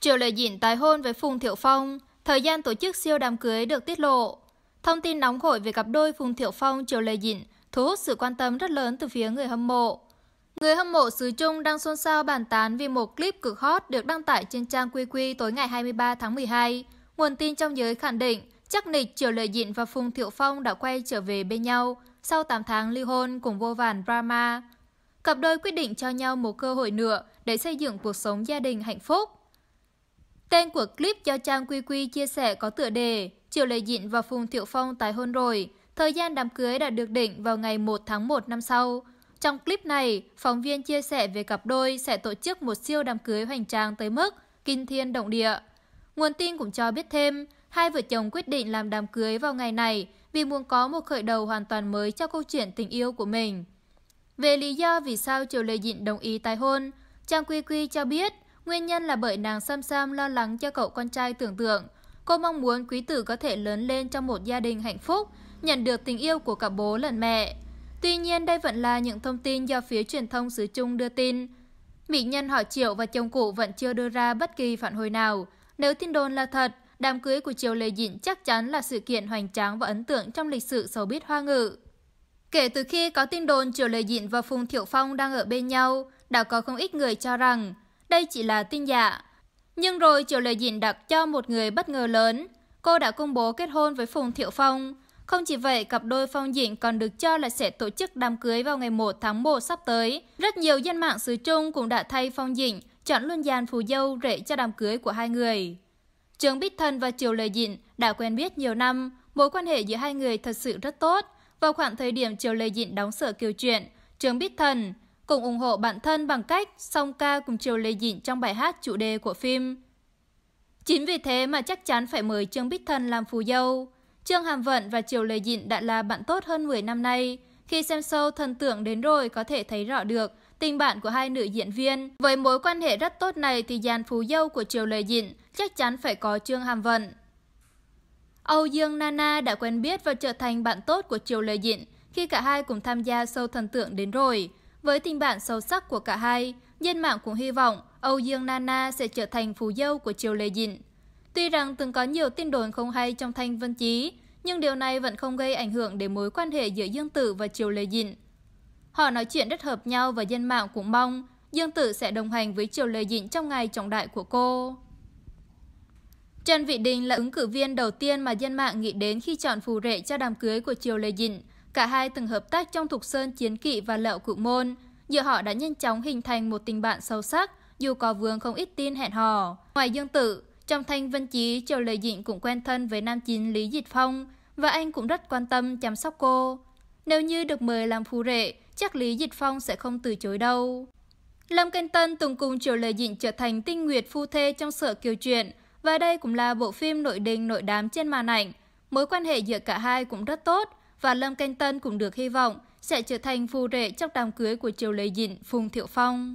Triệu Lệ Dĩnh tái hôn với Phùng Thiệu Phong, thời gian tổ chức siêu đám cưới được tiết lộ. Thông tin nóng hổi về cặp đôi Phùng Thiệu Phong Triệu Lệ Dĩnh thu hút sự quan tâm rất lớn từ phía người hâm mộ. Người hâm mộ xứ Trung đang xôn xao bàn tán vì một clip cực hot được đăng tải trên trang QQ tối ngày 23 tháng 12. Nguồn tin trong giới khẳng định chắc nịch Triệu Lệ Dịn và Phùng Thiệu Phong đã quay trở về bên nhau sau 8 tháng ly hôn cùng vô vàn drama. Cặp đôi quyết định cho nhau một cơ hội nữa để xây dựng cuộc sống gia đình hạnh phúc. Tên của clip do Trang Quy Quy chia sẻ có tựa đề Triệu Lệ Dịn và Phùng Thiệu Phong tái hôn rồi. Thời gian đám cưới đã được định vào ngày 1 tháng 1 năm sau. Trong clip này, phóng viên chia sẻ về cặp đôi sẽ tổ chức một siêu đám cưới hoành tráng tới mức kinh thiên động địa. Nguồn tin cũng cho biết thêm, hai vợ chồng quyết định làm đám cưới vào ngày này vì muốn có một khởi đầu hoàn toàn mới cho câu chuyện tình yêu của mình. Về lý do vì sao Triệu Lê Dịn đồng ý tái hôn, Trang Quy Quy cho biết Nguyên nhân là bởi nàng Sam Sam lo lắng cho cậu con trai tưởng tượng. Cô mong muốn quý tử có thể lớn lên trong một gia đình hạnh phúc, nhận được tình yêu của cả bố lẫn mẹ. Tuy nhiên đây vẫn là những thông tin do phía truyền thông xứ Trung đưa tin. Mỹ nhân họ Triệu và chồng cụ vẫn chưa đưa ra bất kỳ phản hồi nào. Nếu tin đồn là thật, đám cưới của Triều Lê Dịn chắc chắn là sự kiện hoành tráng và ấn tượng trong lịch sử showbiz hoa ngự. Kể từ khi có tin đồn Triều Lê Dịn và Phùng Thiệu Phong đang ở bên nhau, đã có không ít người cho rằng đây chỉ là tin giả. Nhưng rồi Triệu Lệ Dĩnh đặt cho một người bất ngờ lớn. Cô đã công bố kết hôn với Phùng Thiệu Phong. Không chỉ vậy, cặp đôi Phong Dĩnh còn được cho là sẽ tổ chức đám cưới vào ngày 1 tháng 1 sắp tới. Rất nhiều dân mạng xứ Trung cũng đã thay Phong Dĩnh chọn luôn dàn phù dâu rể cho đám cưới của hai người. Trường Bích Thần và Triều Lê Dịn đã quen biết nhiều năm, mối quan hệ giữa hai người thật sự rất tốt. Vào khoảng thời điểm Triều Lê Dịn đóng sở kiều chuyện, Trường Bích Thần cùng ủng hộ bản thân bằng cách song ca cùng chiều Lê Dịn trong bài hát chủ đề của phim. Chính vì thế mà chắc chắn phải mời Trương Bích Thân làm phù dâu. Trương Hàm Vận và Triều Lê Dịn đã là bạn tốt hơn 10 năm nay. Khi xem sâu thần tượng đến rồi có thể thấy rõ được tình bạn của hai nữ diễn viên. Với mối quan hệ rất tốt này thì dàn phù dâu của Triều Lê Dịn chắc chắn phải có Trương Hàm Vận. Âu Dương Nana đã quen biết và trở thành bạn tốt của Triều Lê Dịn khi cả hai cùng tham gia sâu thần tượng đến rồi. Với tình bạn sâu sắc của cả hai, dân mạng cũng hy vọng Âu Dương Nana sẽ trở thành phù dâu của Triều Lê Dịnh. Tuy rằng từng có nhiều tin đồn không hay trong Thanh Vân Chí, nhưng điều này vẫn không gây ảnh hưởng đến mối quan hệ giữa Dương Tử và Triều Lê Dịnh. Họ nói chuyện rất hợp nhau và dân mạng cũng mong Dương Tử sẽ đồng hành với Triều Lê Dịnh trong ngày trọng đại của cô. Trần Vị Đình là ứng cử viên đầu tiên mà dân mạng nghĩ đến khi chọn phù rể cho đám cưới của Triều Lê Dịnh. Cả hai từng hợp tác trong Thục Sơn Chiến Kỵ và Lậu Cự Môn. Giữa họ đã nhanh chóng hình thành một tình bạn sâu sắc, dù có vương không ít tin hẹn hò. Ngoài Dương Tử, trong Thanh Vân Chí, Triều Lệ Dịnh cũng quen thân với nam chính Lý Dịch Phong và anh cũng rất quan tâm chăm sóc cô. Nếu như được mời làm phù rể, chắc Lý Dịch Phong sẽ không từ chối đâu. Lâm Canh Tân từng cùng Triều Lệ Dịnh trở thành tinh nguyệt phu thê trong sở kiều truyện và đây cũng là bộ phim nội đình nội đám trên màn ảnh. Mối quan hệ giữa cả hai cũng rất tốt và Lâm Canh Tân cũng được hy vọng sẽ trở thành phù rể trong đám cưới của Triều Lê Dĩnh, Phùng Thiệu Phong.